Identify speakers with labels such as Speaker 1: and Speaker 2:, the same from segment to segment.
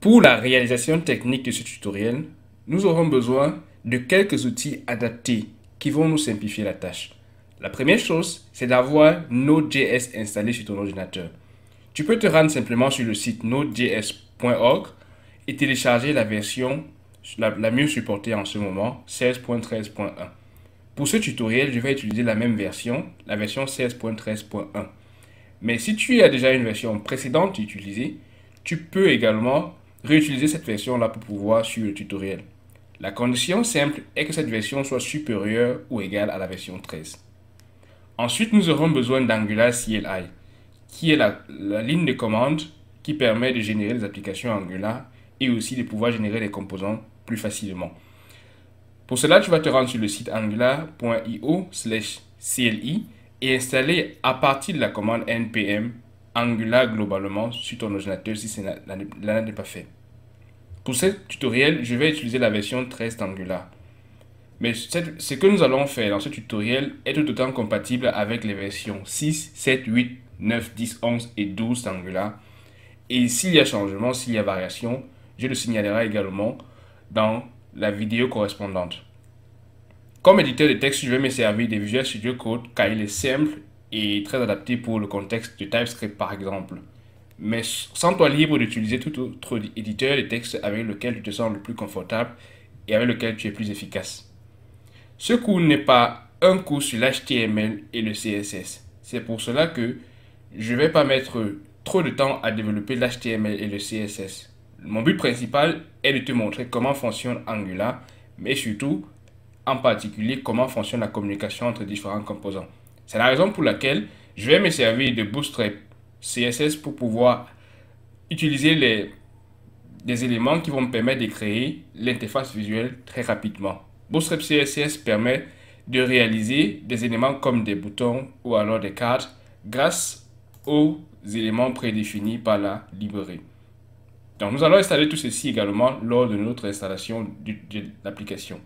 Speaker 1: Pour la réalisation technique de ce tutoriel, nous aurons besoin de quelques outils adaptés qui vont nous simplifier la tâche. La première chose, c'est d'avoir Node.js installé sur ton ordinateur. Tu peux te rendre simplement sur le site nodejs.org et télécharger la version la, mieux supportée en ce moment, 16.13.1. Pour ce tutoriel, je vais utiliser la même version, la version 16.13.1. Mais si tu as déjà une version précédente utilisée, tu peux également réutiliser cette version-là pour pouvoir suivre le tutoriel. La condition simple est que cette version soit supérieure ou égale à la version 13. Ensuite, nous aurons besoin d'Angular CLI, qui est la, ligne de commande qui permet de générer les applications Angular et aussi de pouvoir générer des composants plus facilement. Pour cela, tu vas te rendre sur le site angular.io CLI et installer à partir de la commande npm Angular globalement sur ton ordinateur si cela n'est pas fait. Pour ce tutoriel, je vais utiliser la version 13 d'Angular. Mais ce que nous allons faire dans ce tutoriel est tout autant compatible avec les versions 6, 7, 8, 9, 10, 11 et 12 d'Angular. Et s'il y a changement, s'il y a variation, je le signalerai également dans la vidéo correspondante. Comme éditeur de texte, je vais me servir de Visual Studio Code car il est simple et très adapté pour le contexte de TypeScript par exemple mais sens-toi libre d'utiliser tout autre éditeur de texte avec lequel tu te sens le plus confortable et avec lequel tu es plus efficace. Ce cours n'est pas un cours sur l'HTML et le CSS. C'est pour cela que je ne vais pas mettre trop de temps à développer l'HTML et le CSS. Mon but principal est de te montrer comment fonctionne Angular, mais surtout, en particulier, comment fonctionne la communication entre différents composants. C'est la raison pour laquelle je vais me servir de Bootstrap CSS pour pouvoir utiliser les, les éléments qui vont me permettre de créer l'interface visuelle très rapidement. Bootstrap CSS permet de réaliser des éléments comme des boutons ou alors des cartes grâce aux éléments prédéfinis par la librairie. Donc nous allons installer tout ceci également lors de notre installation de l'application.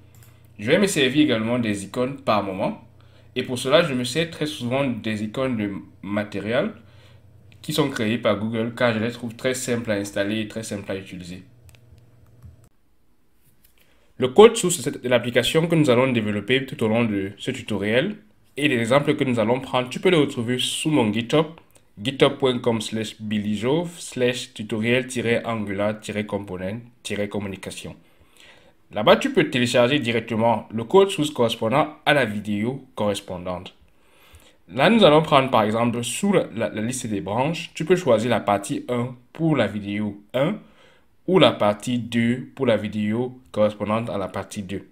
Speaker 1: Je vais me servir également des icônes par moment. Et pour cela, je me sers très souvent des icônes de matériel qui sont créés par Google car je les trouve très simples à installer et très simples à utiliser. Le code source de l'application que nous allons développer tout au long de ce tutoriel et les exemples que nous allons prendre, tu peux les retrouver sous mon GitHub, github.com slash slash tutoriel-angular-component-communication. Là-bas, tu peux télécharger directement le code source correspondant à la vidéo correspondante. Là, nous allons prendre par exemple sous la, liste des branches, tu peux choisir la partie 1 pour la vidéo 1 ou la partie 2 pour la vidéo correspondante à la partie 2.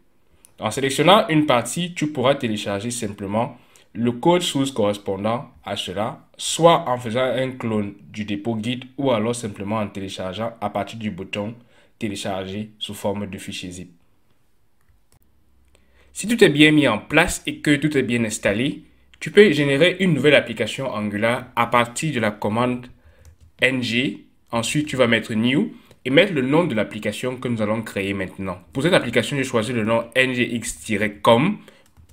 Speaker 1: En sélectionnant une partie, tu pourras télécharger simplement le code source correspondant à cela, soit en faisant un clone du dépôt guide ou alors simplement en téléchargeant à partir du bouton télécharger sous forme de fichier zip. Si tout est bien mis en place et que tout est bien installé, tu peux générer une nouvelle application Angular à partir de la commande ng. Ensuite, tu vas mettre new et mettre le nom de l'application que nous allons créer maintenant. Pour cette application, j'ai choisi le nom ngx-com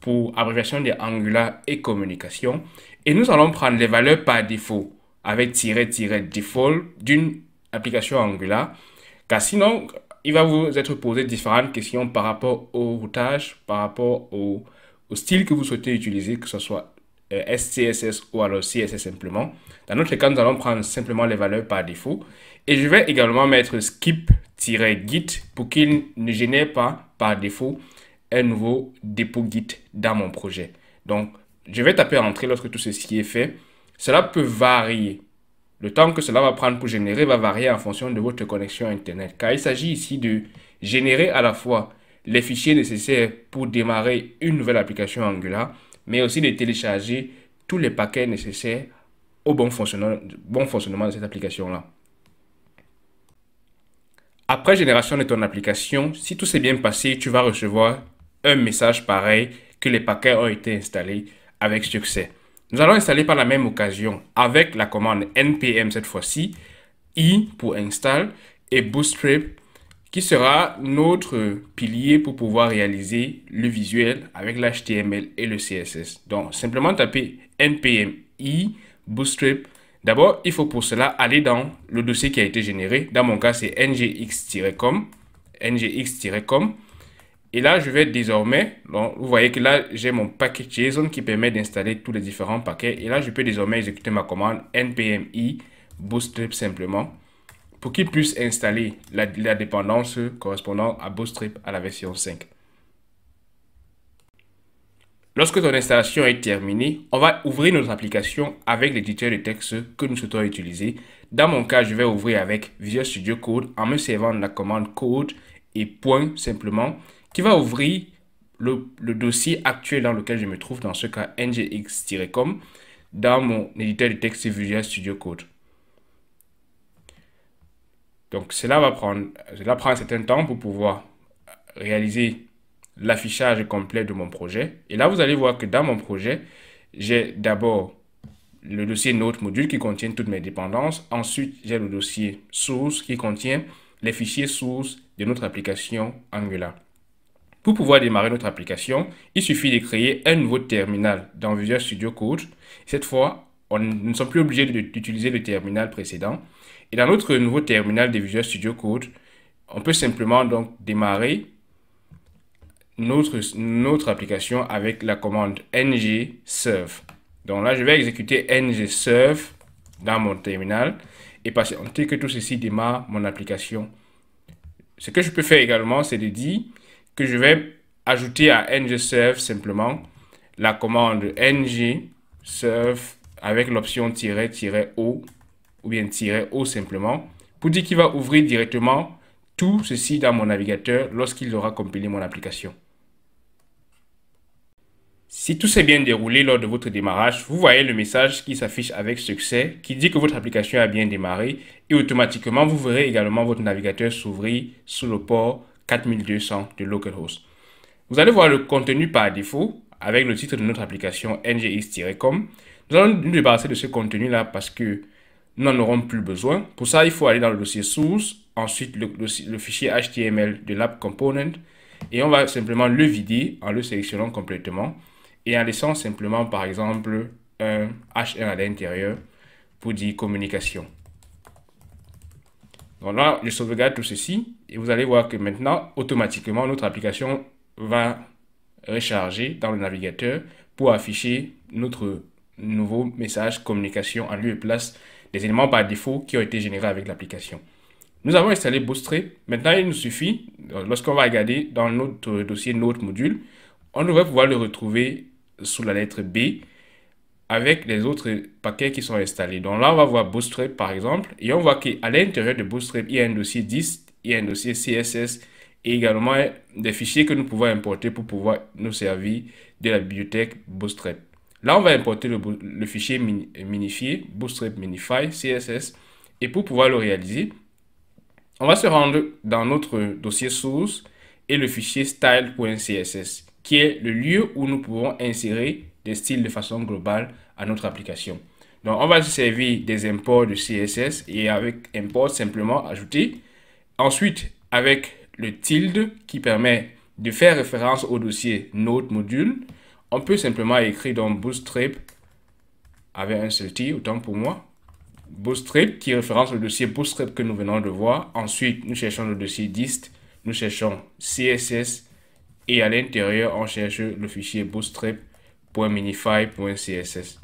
Speaker 1: pour abréviation de Angular et communication. Et nous allons prendre les valeurs par défaut avec -default d'une application Angular. Car sinon, il va vous être posé différentes questions par rapport au routage, par rapport au, style que vous souhaitez utiliser, que ce soit SCSS euh, ou alors CSS simplement. Dans notre cas, nous allons prendre simplement les valeurs par défaut. Et je vais également mettre skip-git pour qu'il ne génère pas par défaut un nouveau dépôt git dans mon projet. Donc, je vais taper entrer lorsque tout ceci est fait. Cela peut varier. Le temps que cela va prendre pour générer va varier en fonction de votre connexion Internet. Car il s'agit ici de générer à la fois les fichiers nécessaires pour démarrer une nouvelle application Angular, mais aussi de télécharger tous les paquets nécessaires au bon fonctionnement, bon fonctionnement de cette application-là. Après génération de ton application, si tout s'est bien passé, tu vas recevoir un message pareil que les paquets ont été installés avec succès. Nous allons installer par la même occasion avec la commande npm cette fois-ci, i pour install et bootstrap qui sera notre pilier pour pouvoir réaliser le visuel avec l'HTML et le CSS. Donc, simplement taper i bootstrap. D'abord, il faut pour cela aller dans le dossier qui a été généré. Dans mon cas, c'est ngx-com. ngx-com. Et là, je vais désormais, vous voyez que là, j'ai mon paquet JSON qui permet d'installer tous les différents paquets. Et là, je peux désormais exécuter ma commande npmi bootstrap simplement pour qu'il puissent installer la, dépendance correspondant à Bootstrap à la version 5. Lorsque ton installation est terminée, on va ouvrir notre application avec l'éditeur de texte que nous souhaitons utiliser. Dans mon cas, je vais ouvrir avec Visual Studio Code en me servant de la commande code et point simplement qui va ouvrir le, le dossier actuel dans lequel je me trouve, dans ce cas ngx-com, dans mon éditeur de texte Visual Studio Code. Donc cela va prendre, cela prend un certain temps pour pouvoir réaliser l'affichage complet de mon projet. Et là, vous allez voir que dans mon projet, j'ai d'abord le dossier Note module qui contient toutes mes dépendances. Ensuite, j'ai le dossier source qui contient les fichiers source de notre application Angular. Pour pouvoir démarrer notre application, il suffit de créer un nouveau terminal dans Visual Studio Code. Cette fois, on, ne sommes plus obligés d'utiliser le terminal précédent dans notre nouveau terminal de Visual Studio Code, on peut simplement donc démarrer notre, notre application avec la commande ng serve. Donc là, je vais exécuter ng serve dans mon terminal et patienter que tout ceci démarre mon application. Ce que je peux faire également, c'est de dire que je vais ajouter à ng serve simplement la commande ng serve avec l'option -o ou bien tirer haut simplement, pour dire qu'il va ouvrir directement tout ceci dans mon navigateur lorsqu'il aura compilé mon application. Si tout s'est bien déroulé lors de votre démarrage, vous voyez le message qui s'affiche avec succès qui dit que votre application a bien démarré et automatiquement vous verrez également votre navigateur s'ouvrir sous le port 4200 de localhost. Vous allez voir le contenu par défaut avec le titre de notre application ngx-com. Nous allons nous débarrasser de ce contenu là parce que n'en auront plus besoin. Pour ça, il faut aller dans le dossier source, ensuite le, le fichier HTML de l'app component, et on va simplement le vider en le sélectionnant complètement et en laissant simplement, par exemple, un H1 à l'intérieur pour dire communication. Donc là, je sauvegarde tout ceci et vous allez voir que maintenant, automatiquement, notre application va recharger dans le navigateur pour afficher notre nouveau message communication en lieu et place éléments par défaut qui ont été générés avec l'application. Nous avons installé Bootstrap. Maintenant, il nous suffit, euh, lorsqu'on va regarder dans notre dossier, notre module, on devrait pouvoir le retrouver sous la lettre B avec les autres paquets qui sont installés. Donc là, on va voir Bootstrap par exemple et on voit qu'à l'intérieur de Bootstrap, il y a un dossier DIST, il y a un dossier CSS et également des fichiers que nous pouvons importer pour pouvoir nous servir de la bibliothèque Bootstrap. Là, on va importer le, fichier minifié, bootstrap minify, CSS. Et pour pouvoir le réaliser, on va se rendre dans notre dossier source et le fichier style.css, qui est le lieu où nous pouvons insérer des styles de façon globale à notre application. Donc, on va se servir des imports de CSS et avec import simplement ajouter. Ensuite, avec le tilde qui permet de faire référence au dossier Node module, on peut simplement écrire dans bootstrap avec un seul t », autant pour moi. Bootstrap qui référence le dossier bootstrap que nous venons de voir. Ensuite, nous cherchons le dossier dist, nous cherchons CSS et à l'intérieur, on cherche le fichier bootstrap.minify.css.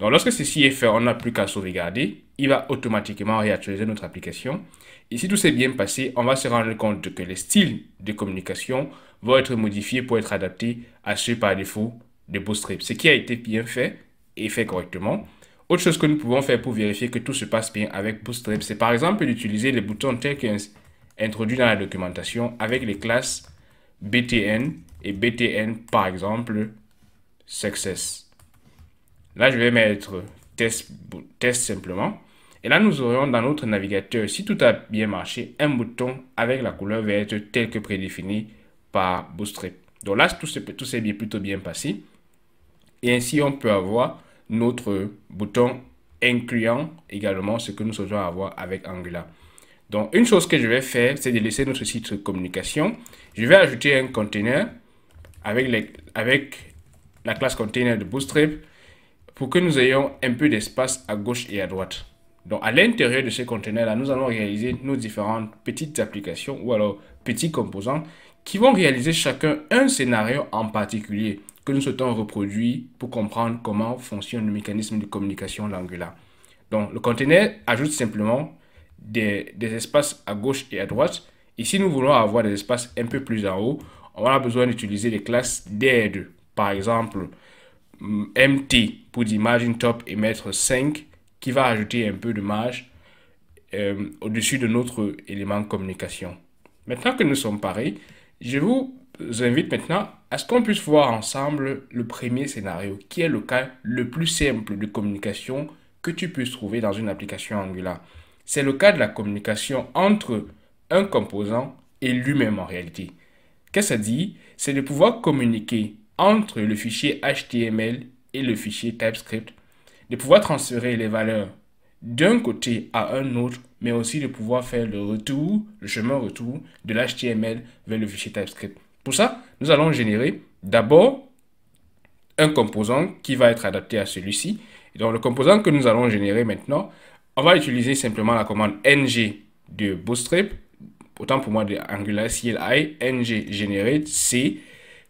Speaker 1: Donc, lorsque ceci est fait, on n'a plus qu'à sauvegarder. Il va automatiquement réactualiser notre application. Et si tout s'est bien passé, on va se rendre compte que les styles de communication vont être modifiés pour être adaptés à ceux par défaut de Bootstrap. Ce qui a été bien fait et fait correctement. Autre chose que nous pouvons faire pour vérifier que tout se passe bien avec Bootstrap, c'est par exemple d'utiliser les boutons tels introduits dans la documentation avec les classes BTN et BTN par exemple Success. Là, je vais mettre test, test simplement. Et là, nous aurions dans notre navigateur, si tout a bien marché, un bouton avec la couleur verte telle que prédéfini par Bootstrap. Donc là, tout s'est bien, plutôt bien passé. Et ainsi, on peut avoir notre bouton incluant également ce que nous souhaitons avoir avec Angular. Donc, une chose que je vais faire, c'est de laisser notre site communication. Je vais ajouter un container avec, les, avec la classe container de Bootstrap pour que nous ayons un peu d'espace à gauche et à droite. Donc, à l'intérieur de ce container-là, nous allons réaliser nos différentes petites applications ou alors petits composants qui vont réaliser chacun un scénario en particulier que nous souhaitons reproduire pour comprendre comment fonctionne le mécanisme de communication Langula. Donc le conteneur ajoute simplement des, espaces à gauche et à droite. et si nous voulons avoir des espaces un peu plus en haut. On aura besoin d'utiliser les classes d'aide. Par exemple, MT mm, pour margin top et mettre 5 qui va ajouter un peu de marge euh, au-dessus de notre élément communication. Maintenant que nous sommes parés, je vous invite maintenant à ce qu'on puisse voir ensemble le premier scénario, qui est le cas le plus simple de communication que tu puisses trouver dans une application Angular. C'est le cas de la communication entre un composant et lui-même en réalité. Qu'est-ce que ça dit C'est de pouvoir communiquer entre le fichier HTML et le fichier TypeScript, de pouvoir transférer les valeurs d'un côté à un autre, mais aussi de pouvoir faire le retour, le chemin retour de l'HTML vers le fichier TypeScript. Pour ça, nous allons générer d'abord un composant qui va être adapté à celui-ci. Donc le composant que nous allons générer maintenant, on va utiliser simplement la commande ng de bootstrap, autant pour moi de Angular CLI, ng generate c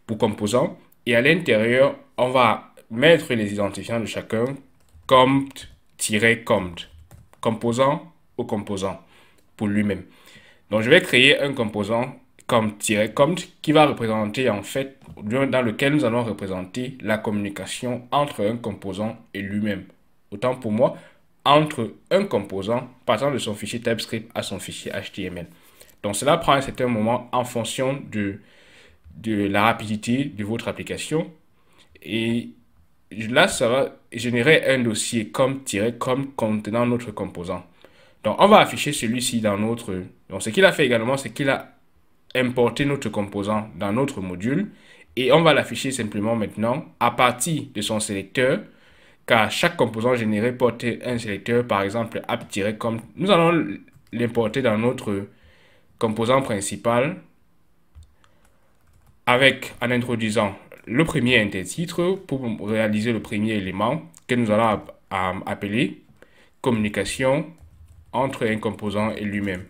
Speaker 1: pour composant. Et à l'intérieur, on va mettre les identifiants de chacun, compte, compte composant au composant pour lui-même. Donc je vais créer un composant com compte qui va représenter en fait, dans lequel nous allons représenter la communication entre un composant et lui-même. Autant pour moi, entre un composant partant de son fichier TypeScript à son fichier HTML. Donc cela prend un certain moment en fonction de, de la rapidité de votre application et là, ça va générer un dossier comme tiré comme contenant notre composant. Donc, on va afficher celui-ci dans notre... Donc, ce qu'il a fait également, c'est qu'il a importé notre composant dans notre module et on va l'afficher simplement maintenant à partir de son sélecteur car chaque composant généré porte un sélecteur, par exemple app-com. Nous allons l'importer dans notre composant principal avec en introduisant le premier intertitre pour réaliser le premier élément que nous allons appeler communication entre un composant et lui-même.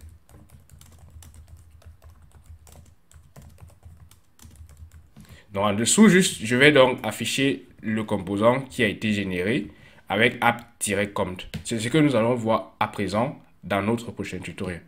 Speaker 1: Donc en dessous, juste, je vais donc afficher le composant qui a été généré avec app-compte. C'est ce que nous allons voir à présent dans notre prochain tutoriel.